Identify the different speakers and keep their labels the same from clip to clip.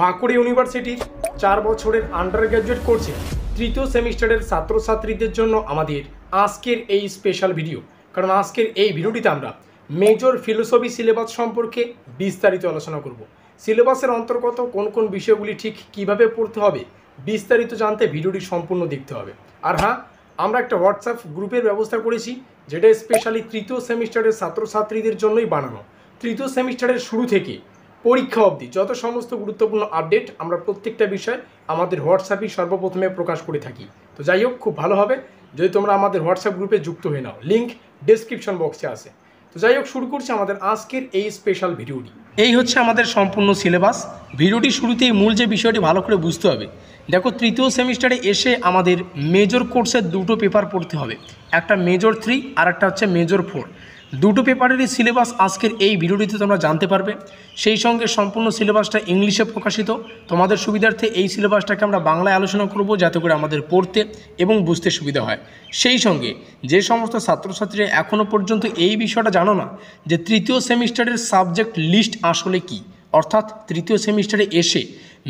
Speaker 1: বাঁকুড়া ইউনিভার্সিটির চার বছরের আন্ডার গ্র্যাজুয়েট কোর্সে তৃতীয় সেমিস্টারের ছাত্রছাত্রীদের জন্য আমাদের আজকের এই স্পেশাল ভিডিও কারণ আজকের এই ভিডিওটিতে আমরা মেজর ফিলোসফি সিলেবাস সম্পর্কে বিস্তারিত আলোচনা করব সিলেবাসের অন্তর্গত কোন কোন বিষয়গুলি ঠিক কিভাবে পড়তে হবে বিস্তারিত জানতে ভিডিওটি সম্পূর্ণ দেখতে হবে আর হ্যাঁ আমরা একটা হোয়াটসঅ্যাপ গ্রুপের ব্যবস্থা করেছি যেটা স্পেশালি তৃতীয় সেমিস্টারের ছাত্রছাত্রীদের জন্যই বানানো তৃতীয় সেমিস্টারের শুরু থেকে পরীক্ষা অবধি যত সমস্ত গুরুত্বপূর্ণ আপডেট আমরা প্রত্যেকটা বিষয় আমাদের হোয়াটসঅ্যাপেই সর্বপ্রথমে প্রকাশ করে থাকি তো যাই হোক খুব ভালো হবে যদি তোমরা আমাদের হোয়াটসঅ্যাপ গ্রুপে যুক্ত হয়ে নাও লিঙ্ক ডিসক্রিপশন বক্সে আছে তো যাই হোক শুরু করছি আমাদের আজকের এই স্পেশাল ভিডিওটি এই হচ্ছে আমাদের সম্পূর্ণ সিলেবাস ভিডিওটি শুরুতেই মূল যে বিষয়টি ভালো করে বুঝতে হবে দেখো তৃতীয় সেমিস্টারে এসে আমাদের মেজর কোর্সের দুটো পেপার পড়তে হবে একটা মেজর থ্রি আর একটা হচ্ছে মেজর ফোর দুটো পেপারেরই সিলেবাস আজকের এই ভিডিওটিতে তোমরা জানতে পারবে সেই সঙ্গে সম্পূর্ণ সিলেবাসটা ইংলিশে প্রকাশিত তোমাদের সুবিধার্থে এই সিলেবাসটাকে আমরা বাংলায় আলোচনা করব যাতে করে আমাদের পড়তে এবং বুঝতে সুবিধা হয় সেই সঙ্গে যে সমস্ত ছাত্রছাত্রীরা এখনও পর্যন্ত এই বিষয়টা জানো না যে তৃতীয় সেমিস্টারের সাবজেক্ট লিস্ট আসলে কি অর্থাৎ তৃতীয় সেমিস্টারে এসে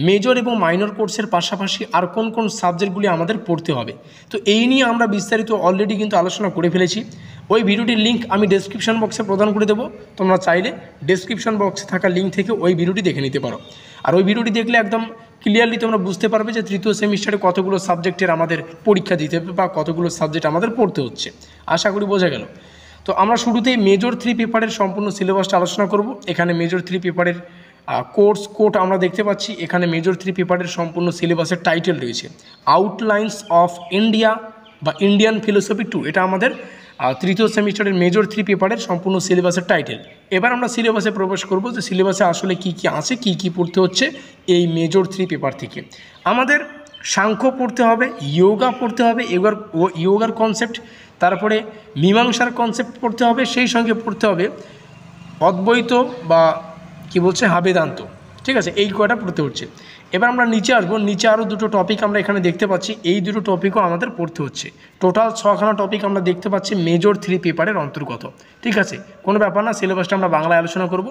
Speaker 1: মেজর এবং মাইনর কোর্সের পাশাপাশি আর কোন কোন সাবজেক্টগুলি আমাদের পড়তে হবে তো এই নিয়ে আমরা বিস্তারিত অলরেডি কিন্তু আলোচনা করে ফেলেছি ওই ভিডিওটির লিঙ্ক আমি ডেসক্রিপশন বক্সে প্রদান করে দেবো তোমরা চাইলে ডেসক্রিপশন বক্সে থাকা লিঙ্ক থেকে ওই ভিডিওটি দেখে নিতে পারো আর ওই ভিডিওটি দেখলে একদম ক্লিয়ারলি তোমরা বুঝতে পারবে যে তৃতীয় সেমিস্টারে কতগুলো সাবজেক্টের আমাদের পরীক্ষা দিতে হবে বা কতগুলো সাবজেক্ট আমাদের পড়তে হচ্ছে আশা করি বোঝা গেল তো আমরা শুরুতেই মেজর থ্রি পেপারের সম্পূর্ণ সিলেবাসটা আলোচনা করব এখানে মেজর থ্রি পেপারের কোর্স কোট আমরা দেখতে পাচ্ছি এখানে মেজর থ্রি পেপারের সম্পূর্ণ সিলেবাসের টাইটেল রয়েছে আউটলাইন্স অফ ইন্ডিয়া বা ইন্ডিয়ান ফিলোসফি টু এটা আমাদের তৃতীয় সেমিস্টারের মেজর থ্রি পেপারের সম্পূর্ণ সিলেবাসের টাইটেল এবার আমরা সিলেবাসে প্রবেশ করব যে সিলেবাসে আসলে কি কি আছে কি কি পড়তে হচ্ছে এই মেজর থ্রি পেপার থেকে আমাদের সাংখ্য পড়তে হবে ইয়োগা পড়তে হবে ইয়োগার ইয়োগার কনসেপ্ট তারপরে মীমাংসার কনসেপ্ট পড়তে হবে সেই সঙ্গে পড়তে হবে অদ্বৈত বা কি বলছে হাবেদান্ত ঠিক আছে এই কয়টা পড়তে হচ্ছে এবার আমরা নিচে আসবো নিচে আরও দুটো টপিক আমরা এখানে দেখতে পাচ্ছি এই দুটো টপিকও আমাদের পড়তে হচ্ছে টোটাল ছখানা টপিক আমরা দেখতে পাচ্ছি মেজর থ্রি পেপারের অন্তর্গত ঠিক আছে কোনো ব্যাপার না সিলেবাসটা আমরা বাংলায় আলোচনা করব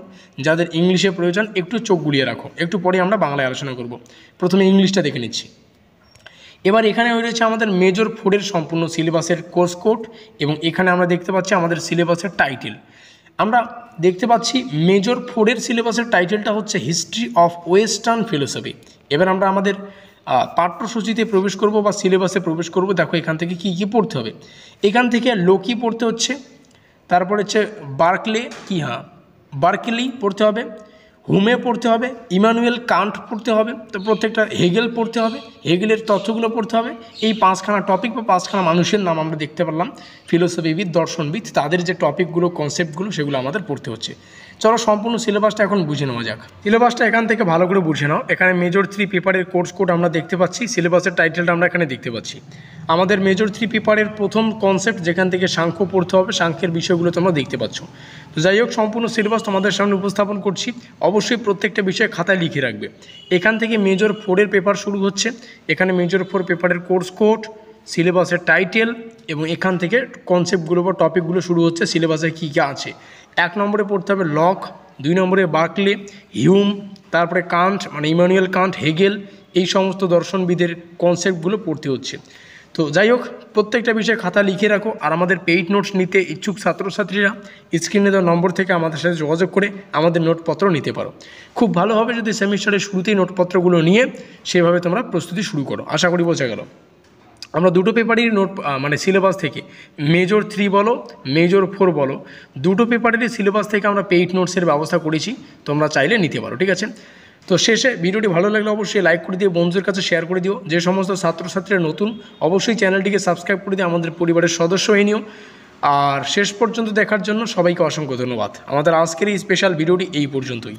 Speaker 1: যাদের ইংলিশে প্রয়োজন একটু চোখ গুলিয়ে রাখো একটু পরে আমরা বাংলায় আলোচনা করব প্রথমে ইংলিশটা দেখে নিচ্ছি এবার এখানে রয়েছে আমাদের মেজর ফোরের সম্পূর্ণ সিলেবাসের কোর্স কোড এবং এখানে আমরা দেখতে পাচ্ছি আমাদের সিলেবাসের টাইটেল আমরা দেখতে পাচ্ছি মেজর ফোরের সিলেবাসের টাইটেলটা হচ্ছে হিস্ট্রি অফ ওয়েস্টার্ন ফিলোসফি এবার আমরা আমাদের পাঠ্যসূচিতে প্রবেশ করব বা সিলেবাসে প্রবেশ করব দেখো এখান থেকে কি কি পড়তে হবে এখান থেকে লোকি পড়তে হচ্ছে তারপর হচ্ছে বার্কলে কি হ্যাঁ বার্কলি পড়তে হবে হুমে পড়তে হবে ইমানুয়েল কান্ট পড়তে হবে তো প্রত্যেকটা হেগেল পড়তে হবে হেগেলের তথ্যগুলো পড়তে হবে এই পাঁচখানা টপিক বা পাঁচখানা মানুষের নাম আমরা দেখতে পারলাম ফিলোসফিবিদ দর্শনবিদ তাদের যে টপিকগুলো কনসেপ্টগুলো সেগুলো আমাদের পড়তে হচ্ছে চলো সম্পূর্ণ সিলেবাসটা এখন বুঝে নেওয়া যাক সিলেবাসটা এখান থেকে ভালো করে বুঝে নাও এখানে মেজর থ্রি পেপারের কোর্স কোড আমরা দেখতে পাচ্ছি সিলেবাসের টাইটেলটা আমরা এখানে দেখতে পাচ্ছি আমাদের মেজর থ্রি পেপারের প্রথম কনসেপ্ট যেখান থেকে সাংখ্য পড়তে হবে সাংখ্যের বিষয়গুলো তোমরা দেখতে পাচ্ছ তো যাই হোক সম্পূর্ণ সিলেবাস তোমাদের সামনে উপস্থাপন করছি অবশ্যই প্রত্যেকটা বিষয়ে খাতায় লিখে রাখবে এখান থেকে মেজর ফোরের পেপার শুরু হচ্ছে এখানে মেজর ফোর পেপারের কোর্স কোড সিলেবাসের টাইটেল এবং এখান থেকে কনসেপ্টগুলো বা টপিকগুলো শুরু হচ্ছে সিলেবাসে কী কী আছে এক নম্বরে পড়তে হবে লক দুই নম্বরে বার্কলে হিউম তারপরে কান্ট মানে ইমানুয়েল কান্ট হেগেল এই সমস্ত দর্শনবিদের কনসেপ্টগুলো পড়তে হচ্ছে তো যাই হোক প্রত্যেকটা বিষয়ে খাতা লিখে রাখো আর আমাদের পেইড নোটস নিতে ইচ্ছুক ছাত্রছাত্রীরা স্ক্রিনে দেওয়া নম্বর থেকে আমাদের সাথে যোগাযোগ করে আমাদের নোটপত্র নিতে পারো খুব ভালোভাবে যদি সেমিস্টারের শুরুতেই নোটপত্রগুলো নিয়ে সেভাবে তোমরা প্রস্তুতি শুরু করো আশা করি বোঝা গেল আমরা দুটো পেপারেরই নোট মানে সিলেবাস থেকে মেজর থ্রি বলো মেজর ফোর বলো দুটো পেপারেরই সিলেবাস থেকে আমরা পেইড নোটসের ব্যবস্থা করেছি তোমরা চাইলে নিতে পারো ঠিক আছে তো শেষে ভিডিওটি ভালো লাগলে অবশ্যই লাইক করে দিয়ে বন্ধুদের কাছে শেয়ার করে দিও যে সমস্ত ছাত্রছাত্রীরা নতুন অবশ্যই চ্যানেলটিকে সাবস্ক্রাইব করে দিয়ে আমাদের পরিবারের সদস্য হয়ে নিও আর শেষ পর্যন্ত দেখার জন্য সবাইকে অসংখ্য ধন্যবাদ আমাদের আজকের এই স্পেশাল ভিডিওটি এই পর্যন্তই